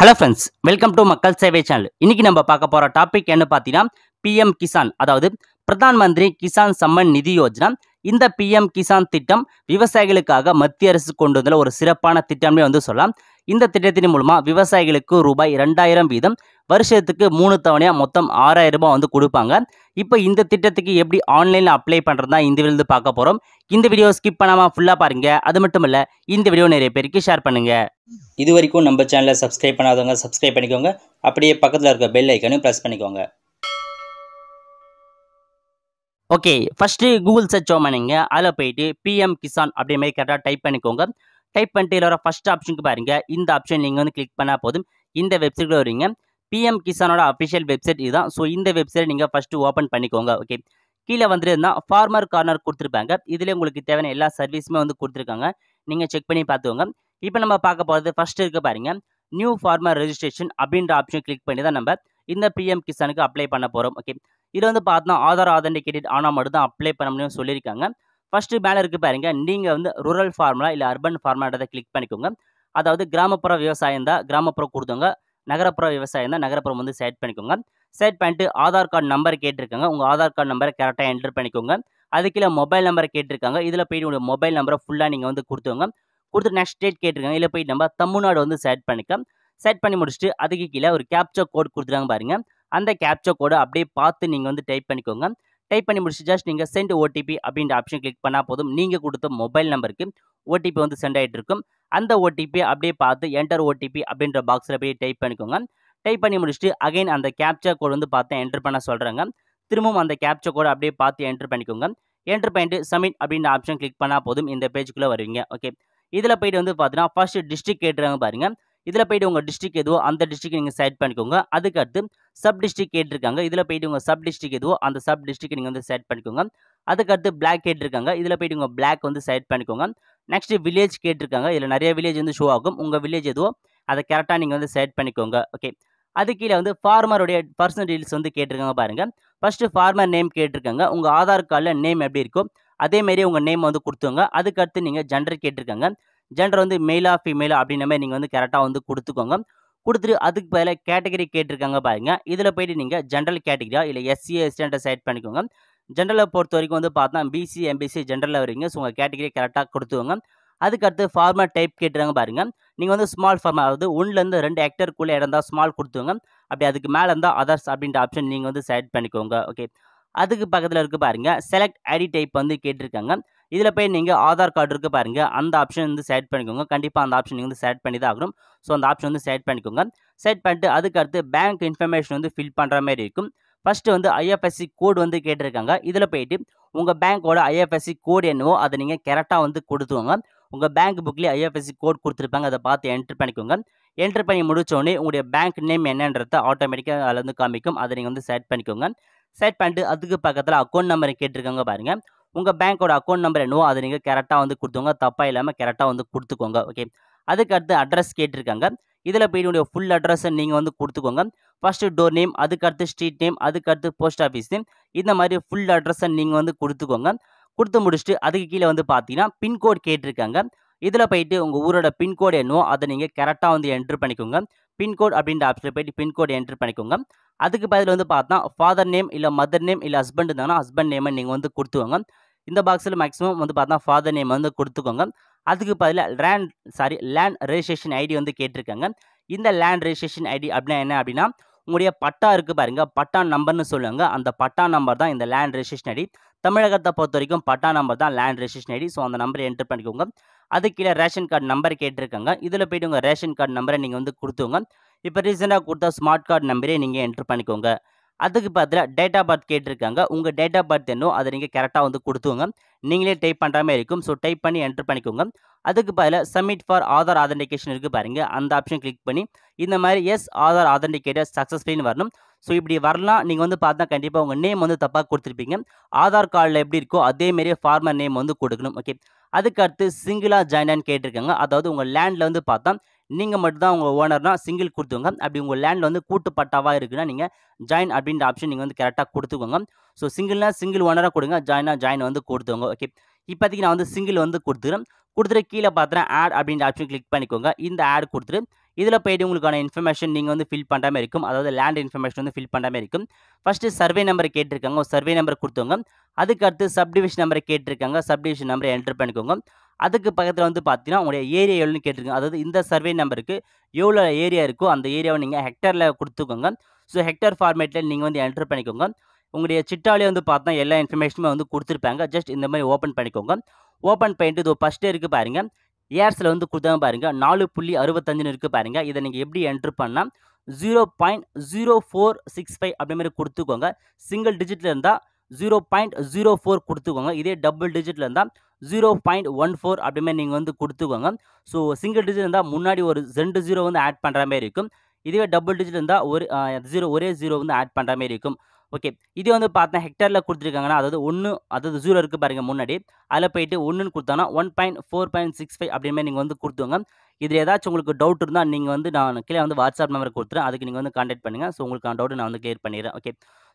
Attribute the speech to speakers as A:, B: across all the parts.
A: hello friends welcome to மக்கள் சேவை channel இன்னைக்கு நம்ம பார்க்க போகிற டாபிக் என்ன பார்த்தீங்கன்னா பிஎம் கிசான் அதாவது பிரதான் மந்திரி கிசான் சம்மன் நிதி யோஜனா இந்த பிஎம் கிசான் திட்டம் விவசாயிகளுக்காக மத்திய அரசு கொண்டு வந்துள்ள ஒரு சிறப்பான திட்டம்னே வந்து சொல்லலாம் இந்த திட்டத்தின் மூலமாக விவசாயிகளுக்கு ரூபாய் ரெண்டாயிரம் வீதம் வருஷத்துக்கு மூணு தவணையாக மொத்தம் ஆறாயிரம் ரூபாய் வந்து கொடுப்பாங்க இப்போ இந்த திட்டத்துக்கு எப்படி ஆன்லைனில் அப்ளை பண்ணுறதா இந்த வீடு பார்க்க போகிறோம் இந்த வீடியோ ஸ்கிப் பண்ணாமல் ஃபுல்லாக பாருங்கள் அது மட்டும் இல்லை இந்த வீடியோ நிறைய பேருக்கு ஷேர் பண்ணுங்கள் இது வரைக்கும் நம்ம சேனலை சப்ஸ்கிரைப் பண்ணாதவங்க சப்ஸ்கிரைப் பண்ணிக்கோங்க அப்படியே பக்கத்தில் இருக்க பெல் ஐக்கனும் ப்ரெஸ் பண்ணிக்கோங்க ஓகே ஃபஸ்ட்டு கூகுள் சர்ச் பண்ணிங்க அதில் போயிட்டு பிஎம் கிசான் அப்படி மாதிரி கரெக்டாக டைப் பண்ணிக்கோங்க டைப் பண்ணிட்டு இதில் வர ஃபஸ்ட் ஆப்ஷனுக்கு பாருங்கள் இந்த ஆப்ஷன் நீங்கள் வந்து கிளிக் பண்ணால் போதும் இந்த வெப்சைட்டில் வருவீங்க பிஎம் கிசானோட அஃபிஷியல் வெப்சைட் இதுதான் ஸோ இந்த வெப்சைட் நீங்கள் ஃபஸ்ட்டு ஓப்பன் பண்ணிக்கோங்க ஓகே கீழே வந்துட்டு இருந்தால் ஃபார்மர் கார்னர் கொடுத்துருப்பாங்க இதில் உங்களுக்கு தேவையான எல்லா சர்வீஸுமே வந்து கொடுத்துருக்காங்க நீங்கள் செக் பண்ணி பார்த்துக்கோங்க இப்போ நம்ம பார்க்க போகிறது ஃபஸ்ட்டு இருக்க பாருங்கள் நியூ ஃபார்மர் ரெஜிஸ்ட்ரேஷன் அப்படின்ற ஆப்ஷன் கிளிக் பண்ணி தான் நம்ம இந்த பிஎம் கிசானுக்கு அப்ளை பண்ண போகிறோம் ஓகே இது வந்து பார்த்தோம் ஆதார் ஆதென்டிகேட்டட் ஆனால் மட்டும்தான் அப்ளை பண்ண முடியும்னு சொல்லியிருக்காங்க ஃபஸ்ட்டு மேலே இருக்கு பாருங்க நீங்கள் வந்து ரூரல் ஃபார்முலா இல்லை அர்பன் ஃபார்முலான்றதை கிளிக் பண்ணிக்கோங்க அதாவது கிராமப்புற விவசாயம் தான் கிராமப்புறம் கொடுத்தவங்க நகரப்புற விவசாயம் தான் நகரப்புறம் வந்து செட் பண்ணிக்கோங்க செட் பண்ணிட்டு ஆதார் கார்டு நம்பர் கேட்டிருக்காங்க உங்கள் ஆதார் கார்டு நம்பரை கரெக்டாக என்ட்ரு பண்ணிக்கோங்க அதுக்குள்ள மொபைல் நம்பர் கேட்டிருக்காங்க இதில் போய்ட்டு உங்களுடைய மொபைல் நம்பரை ஃபுல்லாக நீங்கள் வந்து கொடுத்துருங்க கொடுத்து நெக்ஸ்ட் ஸ்டேட் கேட்டிருக்காங்க இதில் போய் நம்ம தமிழ்நாடு வந்து செட் பண்ணிக்க செட் பண்ணி முடிச்சுட்டு அதுக்கு கீழே ஒரு கேப்சர் கோட் கொடுத்துருக்காங்க பாருங்கள் அந்த கேப்சர் கோடு அப்படியே பார்த்து நீங்கள் வந்து டைப் பண்ணிக்கோங்க டைப் பண்ணி முடிச்சு ஜஸ்ட் நீங்கள் சென்ட் ஓடிபி அப்படின்ற ஆப்ஷன் கிளிக் பண்ணால் போதும் நீங்கள் கொடுத்த மொபைல் நம்பருக்கு ஓடிபி வந்து சென்ட் ஆகிட்டு இருக்கும் அந்த ஓடிபி அப்படியே பார்த்து என்டர் ஓடிபி அப்படின்ற பாக்ஸில் அப்படியே டைப் பண்ணிக்கோங்க டைப் பண்ணி முடிச்சுட்டு அகைன் அந்த கேப்சர் கோடு வந்து பார்த்து என்ட்ரு பண்ண சொல்கிறாங்க திரும்பவும் அந்த கேப்சர் கோடு அப்படியே பார்த்து என்ட்ரு பண்ணிக்கோங்க என்ட்ரு பண்ணிட்டு சப்மிட் அப்படின்ற ஆப்ஷன் கிளிக் பண்ணால் போதும் இந்த பேஜுக்குள்ளே வருவீங்க ஓகே இதில் போய்ட்டு வந்து பார்த்தீங்கன்னா ஃபஸ்ட்டு டிஸ்ட்ரிக் கேட்டுறாங்க பாருங்கள் இதில் போய்ட்டு உங்கள் டிஸ்ட்ரிக் எதுவோ அந்த டிஸ்ட்ரிக் நீங்கள் செலக்ட் பண்ணிக்கோங்க அதுக்கடுத்து சப் டிஸ்ட்ரிக் கேட்டிருக்காங்க இதில் போயிட்டு உங்கள் சப் டிஸ்ட்ரிக் எதுவோ அந்த சப் டிஸ்ட்ரிக் நீங்கள் வந்து செட் பண்ணிக்கோங்க அதுக்கடுத்து பிளாக் கேட்டிருக்காங்க இதில் போயிட்டு உங்கள் பிளாக் வந்து செட் பண்ணிக்கோங்க நெக்ஸ்ட்டு வில்லேஜ் கேட்டிருக்காங்க இதில் நிறைய வில்லேஜ் வந்து ஷோ ஆகும் உங்கள் வில்லேஜ் எதுவோ அதை கரெக்டாக நீங்கள் வந்து செட் பண்ணிக்கோங்க ஓகே அது கீழே வந்து ஃபார்மருடைய பர்சனல் டீட்டெயில்ஸ் வந்து கேட்டிருக்காங்க பாருங்கள் ஃபஸ்ட்டு ஃபார்மர் நேம் கேட்டிருக்காங்க உங்கள் ஆதார் கார்டில் நேம் எப்படி இருக்கும் அதேமாரி உங்கள் நேம் வந்து கொடுத்துங்க அதுக்கடுத்து நீங்கள் ஜெண்டர் கேட்டிருக்காங்க ஜெண்டர் வந்து மெயிலா ஃபீமேலா அப்படின்ன மாதிரி நீங்கள் வந்து கரெக்டாக வந்து கொடுத்துக்கோங்க கொடுத்துட்டு அதுக்கு பதிலாக கேட்டகரி கேட்டிருக்காங்க பாருங்கள் இதில் போயிட்டு நீங்கள் ஜென்ரல் கேட்டகரியா இல்லை எஸ்சி என்ற செலக்ட் பண்ணிக்கோங்க ஜென்ரலை பொறுத்த வரைக்கும் வந்து பார்த்தா பிசி எம்பிசி ஜென்ரலில் வரீங்க ஸோ உங்கள் கேட்டகரி கரெக்டாக கொடுத்துவங்க அதுக்கடுத்து ஃபார்மேட் டைப் கேட்டுறாங்க பாருங்கள் நீங்கள் வந்து ஸ்மால் ஃபார்மேட் அதாவது ஒன்றுலேருந்து ரெண்டு ஹெக்டருக்குள்ளே இடம் தான் ஸ்மால் கொடுத்துவங்க அப்படி அதுக்கு மேலே இருந்தால் அதர்ஸ் அப்படின்ற ஆப்ஷன் நீங்கள் வந்து செலக்ட் பண்ணிக்கோங்க ஓகே அதுக்கு பக்கத்தில் இருக்குது பாருங்கள் செலக்ட் ஐடி டைப் வந்து கேட்டிருக்காங்க இதில் போய் நீங்கள் ஆதார் கார்டு இருக்குது பாருங்கள் அந்த ஆப்ஷன் வந்து செட் பண்ணிக்கோங்க கண்டிப்பாக அந்த ஆப்ஷன் நீங்கள் வந்து செலக்ட் பண்ணி தான் ஆகணும் ஸோ அந்த ஆப்ஷன் வந்து செட் பண்ணிக்கோங்க செட் பண்ணிட்டு அதுக்கடுத்து பேங்க் இன்ஃபர்மேஷன் வந்து ஃபில் பண்ணுற மாதிரி இருக்கும் ஃபஸ்ட்டு வந்து ஐஎஃப்எஸ்சி கோடு வந்து கேட்டிருக்காங்க இதில் போயிட்டு உங்கள் பேங்க்கோட ஐஎஃப்எஸ்சி கோடு என்னவோ அதை நீங்கள் கரெக்டாக வந்து கொடுத்துவோங்க உங்கள் பேங்க் புக்லேயே ஐஎஃப்எஸ்சி கோட் கொடுத்துருப்பாங்க அதை பார்த்து என்ட்ரு பண்ணிக்கோங்க என்ட்ரு பண்ணி முடித்தோடனே உங்களுடைய பேங்க் நேம் என்னன்றதை ஆட்டோமேட்டிக்காக அதில் வந்து காமிக்கும் அதை நீங்கள் வந்து செட் பண்ணிக்கோங்க செட் பண்ணிட்டு அதுக்கு பக்கத்தில் அக்கௌண்ட் நம்பர் கேட்டிருக்காங்க பாருங்கள் உங்கள் பேங்க்கோட அக்கௌண்ட் நம்பர் என்னவோ அதை நீங்கள் கரெக்டாக வந்து கொடுத்துக்கோங்க தப்பாக இல்லாமல் கரெக்டாக வந்து கொடுத்துக்கோங்க ஓகே அதுக்கடுத்து அட்ரஸ் கேட்டிருக்காங்க இதில் போய் உங்களுடைய ஃபுல் அட்ரஸை நீங்கள் வந்து கொடுத்துக்கோங்க ஃபஸ்ட்டு டோர் நேம் அதுக்கடுத்து ஸ்ட்ரீட் நேம் அதுக்கடுத்து போஸ்ட் ஆஃபீஸ் நேம் இந்த மாதிரி ஃபுல் அட்ரஸை நீங்கள் வந்து கொடுத்துக்கோங்க கொடுத்து முடிச்சுட்டு அதுக்கு கீழே வந்து பார்த்தீங்கன்னா பின்கோட் கேட்டிருக்காங்க இதில் போயிட்டு உங்கள் ஊரோட பின்கோடு என்னவோ அதை நீங்கள் கரெக்டாக வந்து என்ட்ரு பண்ணிக்கோங்க பின்கோட் அப்படின்ற ஆப்ஷனில் போயிட்டு பின்கோடு என்ட்ரு பண்ணிக்கோங்க அதுக்கு பதில் வந்து பார்த்தா ஃபாதர் நேம் இல்லை மதர் நேம் இல்லை ஹஸ்பண்ட் இருந்தாங்கன்னா ஹஸ்பண்ட் நேமை நீங்கள் வந்து கொடுத்துவாங்க இந்த பாக்ஸில் மேக்ஸிமம் வந்து பார்த்தா ஃபாதர் நேம் வந்து கொடுத்துக்கோங்க அதுக்கு பதிலாக land sorry land registration ID வந்து கேட்டிருக்காங்க இந்த லேண்ட் ரெஜிஸ்ட்ரேஷன் ஐடி அப்படின்னா என்ன அப்படின்னா உங்களுடைய பட்டா இருக்குது பாருங்கள் பட்டா நம்பர்னு சொல்லுவாங்க அந்த பட்டா நம்பர் தான் இந்த லேண்ட் ரெஜிஸ்ட்ரேஷன் ஐடி தமிழகத்தை பொறுத்த வரைக்கும் பட்டா நம்பர் தான் லேண்ட் ரெஜிஸ்ட்ரேஷன் ஐடி ஸோ அந்த நம்பரை என்ட்ரு பண்ணிக்கோங்க அது கீழே ரேஷன் கார்டு நம்பர் கேட்டிருக்காங்க இதில் போய்ட்டு உங்கள் ரேஷன் கார்டு நம்பரை நீங்கள் வந்து கொடுத்துங்க இப்போ ரீசெண்டாக கொடுத்த ஸ்மார்ட் கார்டு நம்பரே நீங்கள் என்ட்ரு பண்ணிக்கோங்க அதுக்கு பதிலாக டேட் ஆஃப் பர்த் கேட்டிருக்காங்க உங்கள் டேட் ஆஃப் பர்த் என்னோ அதை நீங்கள் கரெக்டாக வந்து கொடுத்துங்க நீங்களே டைப் பண்ணுற மாதிரி இருக்கும் ஸோ டைப் பண்ணி என்டர் பண்ணிக்கோங்க அதுக்கு பதிலாக சப்மிட் ஃபார் ஆதார் ஆதென்டிகேஷன் இருக்குது பாருங்கள் அந்த ஆப்ஷன் கிளிக் பண்ணி இந்த மாதிரி எஸ் ஆதார் ஆதென்டிகேட்டர் சக்ஸஸ்ஃபுல்னு வரணும் ஸோ இப்படி வரலாம் நீங்கள் வந்து பார்த்தா கண்டிப்பாக உங்கள் நேம் வந்து தப்பாக கொடுத்துருப்பீங்க ஆதார் கார்டில் எப்படி இருக்கோ அதேமாரியே ஃபார்மர் நேம் வந்து கொடுக்கணும் ஓகே அதுக்கு அடுத்து சிங்கிளாக ஜாயினான்னு கேட்டிருக்காங்க அதாவது உங்கள் லேண்டில் வந்து பார்த்தா நீங்கள் மட்டும்தான் உங்கள் ஓனர்னால் சிங்கிள் கொடுத்துக்கோங்க அப்படி உங்கள் லேண்டில் வந்து கூட்டு பட்டாவாக இருக்குன்னா நீங்கள் ஜாயின் அப்படின்ற ஆப்ஷன் நீங்கள் வந்து கரெக்டாக கொடுத்துக்கோங்க ஸோ சிங்கிள்னா சிங்கிள் ஓனராக கொடுங்க ஜாயினா ஜாயின் வந்து கொடுத்துக்கோங்க ஓகே இப்போதைக்கு நான் வந்து சிங்கிள் வந்து கொடுத்துருவேன் கொடுத்துட்டு கீழே பார்த்துறேன் ஆட் அப்படின்ற ஆப்ஷன் கிளிக் பண்ணிக்கோங்க இந்த ஆட் கொடுத்துட்டு இதில் போய்ட்டு உங்களுக்கான இன்ஃபர்மேஷன் நீங்கள் வந்து ஃபில் பண்ணுற மாதிரி இருக்கும் அதாவது லேண்ட் இன்ஃபர்மேஷன் வந்து ஃபில் பண்ணுற மாதிரி இருக்கும் ஃபஸ்ட்டு சர்வே நம்பர் கேட்டிருக்காங்க சர்வே நம்பர் கொடுத்துங்க அதுக்கடுத்து சப்டிவிஷன் நம்பரை கேட்டிருக்காங்க சப்டிவிஷன் நம்பரை என்டர் பண்ணிக்கோங்க அதுக்கு பக்கத்தில் வந்து பார்த்தீங்கன்னா உங்களுடைய ஏரியா எவ்வளோன்னு கேட்டிருக்கோம் அதாவது இந்த சர்வே நம்பருக்கு எவ்வளோ ஏரியா இருக்கோ அந்த ஏரியாவை நீங்கள் ஹெக்டரில் கொடுத்துக்கோங்க ஸோ ஹெக்டர் ஃபார்மேட்டில் நீங்கள் வந்து என்டர் பண்ணிக்கோங்க உங்களுடைய சிட்டாலே வந்து பார்த்தா எல்லா இன்ஃபர்மேஷனுமே வந்து கொடுத்துருப்பாங்க ஜஸ்ட் இந்த மாதிரி ஓப்பன் பண்ணிக்கோங்க ஓப்பன் பண்ணிட்டு இது ஃபஸ்ட்டே இருக்குது பாருங்கள் ஏர்ஸில் வந்து கொடுத்தாங்க பாருங்கள் நாலு புள்ளி அறுபத்தஞ்சுன்னு இருக்குது பாருங்கள் இதை நீங்கள் எப்படி என்ட்ரு பண்ணால் zero point zero four six five அப்படி மாதிரி கொடுத்துக்கோங்க சிங்கிள் டிஜிட்டில் இருந்தால் ஜீரோ பாயிண்ட் ஜீரோ ஃபோர் கொடுத்துக்கோங்க இதே டபுள் டிஜிட்டில் இருந்தால் ஜீரோ பாயிண்ட் ஒன் ஃபோர் அப்படிமே நீங்கள் வந்து கொடுத்துக்கோங்க ஸோ சிங்கிள் டிஜிட் இருந்தால் முன்னாடி ஒரு ரெண்டு ஜீரோ வந்து ஆட் பண்ணுற மாதிரி இருக்கும் இதுவே டபுள் டிஜிட் இருந்தால் ஒரு ஜீரோ ஒரே ஜீரோ வந்து ஆட் பண்ணுற மாதிரி இருக்கும் ஓகே இதே வந்து பார்த்தா ஹெக்டரில் கொடுத்துருக்காங்கன்னா அதாவது ஒன்று அதாவது ஜீரோ இருக்குது பாருங்கள் முன்னாடி அதில் போயிட்டு ஒன்றுன்னு கொடுத்தாங்கன்னா one point four point six five அப்படின்னு நீங்கள் வந்து கொடுத்துங்க இதில் ஏதாச்சும் உங்களுக்கு டவுட் இருந்தால் நீங்கள் வந்து நான் கீழே வந்து வாட்ஸ்அப் நம்பர் கொடுத்துறேன் அதுக்கு நீங்கள் வந்து காண்டக்ட் பண்ணுங்கள் ஸோ உங்களுக்கான டவுட் நான் வந்து கிளியர் பண்ணிடுறேன் ஓகே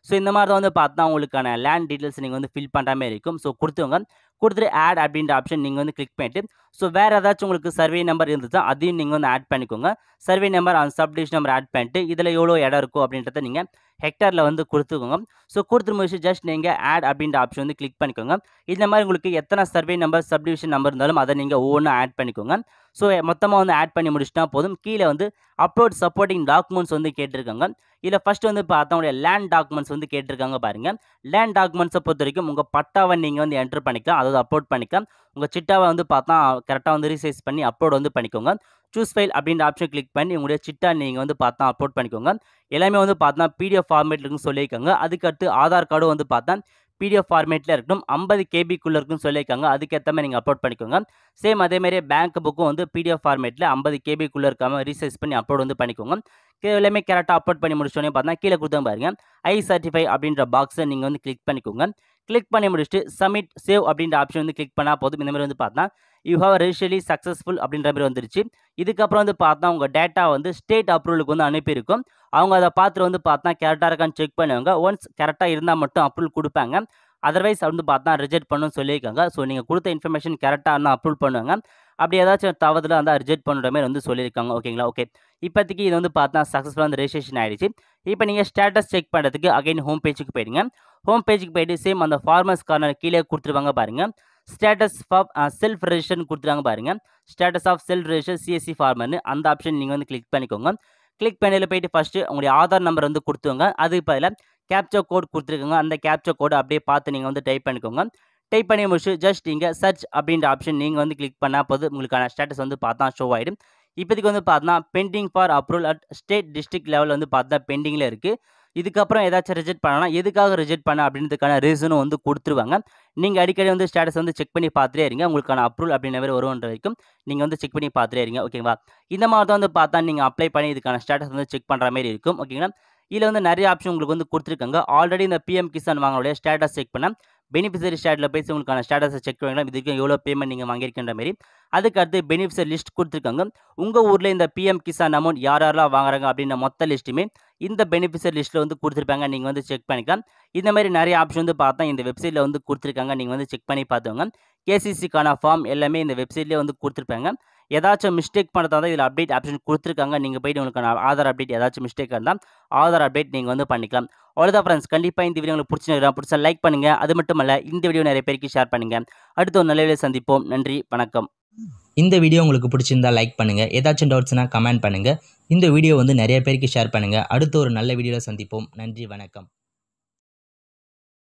A: ஸோ இந்த மாதிரி தான் வந்து பார்த்தா உங்களுக்கான லேண்ட் டீட்டெயில்ஸ் நீங்கள் வந்து ஃபில் பண்ணுற மாதிரி இருக்கும் ஸோ கொடுத்துவங்க கொடுத்துட்டு ஆட் அப்படின்ற ஆப்ஷன் நீங்கள் வந்து கிளிக் பண்ணிட்டு ஸோ வேறு ஏதாச்சும் உங்களுக்கு சர்வே நம்பர் இருந்துச்சா அதையும் நீங்கள் வந்து ஆட் பண்ணிக்கோங்க சர்வே நம்பர் அந்த சப்டிஷன் நம்பர் ஆட் பண்ணிட்டு இதில் எவ்வளோ இடம் இருக்கும் அப்படின்றத நீங்கள் ஹெக்டரில் வந்து கொடுத்துக்கோங்க ஸோ கொடுத்துரு முடிச்சு ஜஸ்ட் நீங்கள் ஆட் அப்படின்ற ஆப்ஷன் வந்து கிளிக் பண்ணிக்கோங்க இந்த மாதிரி உங்களுக்கு எத்தனை சர்வே நம்பர் சப்டிவிஷன் நம்பர் இருந்தாலும் அதை நீங்கள் ஒவ்வொன்றும் ஆட் பண்ணிக்கோங்க ஸோ மொத்தமாக வந்து ஆட் பண்ணி முடிச்சுட்டா போதும் கீழே வந்து அப்லோட் சப்போர்ட்டிங் டாக்குமெண்ட்ஸ் வந்து கேட்டிருக்காங்க இதில் ஃபஸ்ட்டு வந்து இப்போ உடைய லேண்ட் டாக்குமெண்ட்ஸ் வந்து கேட்டிருக்காங்க பாருங்கள் லேண்ட் டாக்குமெண்ட்ஸை பொறுத்த வரைக்கும் உங்கள் பட்டாவை நீங்கள் வந்து என்ட்ரு பண்ணிக்கலாம் அதாவது அப்லோட் பண்ணிக்கலாம் உங்கள் சிட்டாவை வந்து பார்த்தா கரெக்டாக வந்து ரீசைஸ் பண்ணி அப்லோட் வந்து பண்ணிக்கோங்க சூஸ் ஃபைல் அப்படின்ற ஆப்ஷன் கிளிக் பண்ணி உங்களுடைய சிட்டா நீங்கள் வந்து பார்த்தா அப்லோட் பண்ணிக்கோங்க எல்லாமே வந்து பார்த்தா பிடிஎஃப் ஃபார்மேட் இருக்குன்னு சொல்லியிருக்காங்க அதுக்கடுத்து ஆதார் கார்டும் வந்து பார்த்தா பிடிஎஃப் ஃபார்மேட்டில் இருக்கணும் ஐம்பது கேபிக்குள்ளே இருக்குன்னு சொல்லியிருக்காங்க அதுக்கேற்ற மாதிரி நீங்கள் அப்லோட் பண்ணிக்கோங்க சேம் அதேமாதிரி பேங்க் புக்கும் வந்து பிடிஎஃப் ஃபார்மேட்டில் ஐம்பது கேபிக்குள்ளே இருக்காமல் ரீசைஸ் பண்ணி அப்லோட் வந்து பண்ணிக்கோங்க எல்லாமே கரெக்டாக அப்லோட் பண்ணி முடிச்சோன்னே பார்த்தீங்கன்னா கீழே கொடுத்தா பாருங்க ஐ சர்டிஃபை அப்படின்ற பாக்ஸை நீங்கள் வந்து கிளிக் பண்ணிக்கோங்க கிளிக் பண்ணி முடிச்சுட்டு சப்மிட் சேவ் அப்படின்ற ஆப்ஷன் வந்து கிளிக் பண்ணால் போதும் இந்த மாதிரி வந்து பார்த்தா யூ ஹவ் ரிஷியலி சக்ஸஸ்ஃபுல் அப்படின்ற மாதிரி வந்துருச்சு இதுக்கப்புறம் வந்து பார்த்தா உங்கள் டேட்டா வந்து ஸ்டேட் அப்ரூவலுக்கு வந்து அனுப்பியிருக்கும் அவங்க அதை பார்த்துட்டு வந்து பார்த்தா கரெக்டாக இருக்கான்னு செக் பண்ணுவாங்க ஒன்ஸ் கரெக்டாக இருந்தால் மட்டும் அப்ரூவல் கொடுப்பாங்க அதர்வைஸ் வந்து பார்த்தா ரிஜெக்ட் பண்ணணும்னு சொல்லியிருக்காங்க ஸோ நீங்கள் கொடுத்த இன்ஃபர்மேஷன் கரெக்டாக இருந்தால் அப்ரூவ் பண்ணுவாங்க அப்படி ஏதாச்சும் தவறுதலாக இருந்தால் ரிஜெக்ட் பண்ணுற மாதிரி வந்து சொல்லியிருக்காங்க ஓகேங்களா ஓகே இப்போதைக்கு இது வந்து பார்த்தா சக்ஸஸ்ஃபுல்லாக வந்து ரெஜிஸ்ட்ரேஷன் ஆகிடுச்சு இப்போ நீங்கள் ஸ்டேட்டஸ் செக் பண்ணுறதுக்கு அகைன் ஹோம் பேஜுக்கு போயிடுங்க ஹோம் பேஜுக்கு போயிட்டு சேம் அந்த ஃபார்மர்ஸ் கார்னர் கீழே கொடுத்துருவாங்க பாருங்கள் ஸ்டேட்டஸ் ஆஃப் செல்ஃப் ரெஜிஸ்ட்ரேஷன் கொடுத்துருவாங்க பாருங்கள் status of self registration CSC ஃபார்மர்னு அந்த ஆப்ஷன் நீங்கள் வந்து கிளிக் பண்ணிக்கோங்க கிளிக் பண்ணியில் போயிட்டு ஃபஸ்ட்டு உங்களுடைய ஆதார் நம்பர் வந்து கொடுத்துங்க அதுக்கு பதிலாக கேப்சா கோட் கொடுத்துருக்கோங்க அந்த கேப்சா கோடு அப்படியே பார்த்து நீங்கள் வந்து டைப் பண்ணிக்கோங்க டைப் பண்ணி முடிச்சு ஜஸ்ட் நீங்கள் சர்ச் அப்படின்ற ஆப்ஷன் நீங்கள் வந்து கிளிக் பண்ணால் போது உங்களுக்கான ஸ்டேட்டஸ் வந்து பார்த்தா ஷோ ஆகிடும் இப்போதைக்கு வந்து பார்த்தா pending for approval at state district level வந்து பார்த்தா பெண்டிங்கில் இருக்குது இதுக்கப்புறம் ஏதாச்சும் ரிஜெக்ட் பண்ணனா எதுக்காக ரிஜெக்ட் பண்ண அப்படின்றதுக்கான ரீசனும் வந்து கொடுத்துருவாங்க நீங்கள் அடிக்கடி வந்து ஸ்டேட்டஸ் வந்து செக் பண்ணி பார்த்துட்டே இருங்க உங்களுக்கான அப்ரூவல் அப்படின்ற மாதிரி வருவன்ற வரைக்கும் நீங்கள் வந்து செக் பண்ணி பார்த்துட்டே இருங்க ஓகேங்களா இந்த மாதிரி தான் வந்து பார்த்தா நீங்கள் அப்ளை பண்ணி இதுக்கான ஸ்டேட்டஸ் வந்து செக் பண்ணுற மாதிரி இருக்கும் ஓகேங்களா இதில் வந்து நிறைய ஆப்ஷன் உங்களுக்கு வந்து கொடுத்துருக்காங்க ஆல்ரெடி இந்த பிஎம் கிசான் வாங்கனுடைய ஸ்டேட்டஸ் செக் பண்ண பெனிஃபிஷரி ஸ்டாட்டில் போய் உங்களுக்கான ஸ்டேட்டஸை செக் பண்ணிக்கலாம் இதுக்கு எவ்வளோ பேமெண்ட் நீங்கள் வாங்கியிருக்கின்ற மாரி அதுக்கு அடுத்து பெனிஃபிஷரி லிஸ்ட் கொடுத்துருக்காங்க உங்கள் ஊரில் இந்த பிஎம் கிசான் அமௌண்ட் யார் யாரெல்லாம் வாங்குறாங்க அப்படின்ற மொத்த லிஸ்ட்டுமே இந்த பெனிஃபிஷரி லிஸ்ட்டில் வந்து கொடுத்துருப்பாங்க நீங்கள் வந்து செக் பண்ணிக்கலாம் இந்த மாதிரி நிறைய ஆப்ஷன் வந்து பார்த்தா இந்த வெப்சைட்டில் வந்து கொடுத்துருக்காங்க நீங்கள் வந்து செக் பண்ணி பார்த்துக்கோங்க கேசிசிக்கான ஃபார்ம் எல்லாமே இந்த வெப்சைட்லேயே வந்து கொடுத்துருப்பாங்க ஏதாச்சும் மிஸ்டேக் பண்ணுறதா இருந்தால் இதில் அப்டேட் ஆப்ஷன் கொடுத்துருக்காங்க நீங்கள் போய்ட்டு உங்களுக்கு ஆதார் அப்டேட் ஏதாச்சும் மிஸ்டேக் இருந்தால் ஆதார் அப்டேட் நீங்கள் வந்து பண்ணிக்கலாம் அவ்வளோதான் ஃப்ரெண்ட்ஸ் கண்டிப்பாக இந்த வீடியோ உங்களுக்கு பிடிச்சிருக்கா பிடிச்சா லைக் பண்ணுங்கள் அது மட்டும் இல்லை இந்த வீடியோ நிறைய பேருக்கு ஷேர் பண்ணுங்கள் அடுத்த ஒரு நல்ல சந்திப்போம் நன்றி வணக்கம் இந்த வீடியோ உங்களுக்கு பிடிச்சிருந்தா லைக் பண்ணுங்கள் ஏதாச்சும் டவுட்ஸ்னால் கமெண்ட் பண்ணுங்கள் இந்த வீடியோ வந்து நிறைய பேருக்கு ஷேர் பண்ணுங்கள் அடுத்த ஒரு நல்ல வீடியோவில் சந்திப்போம் நன்றி வணக்கம்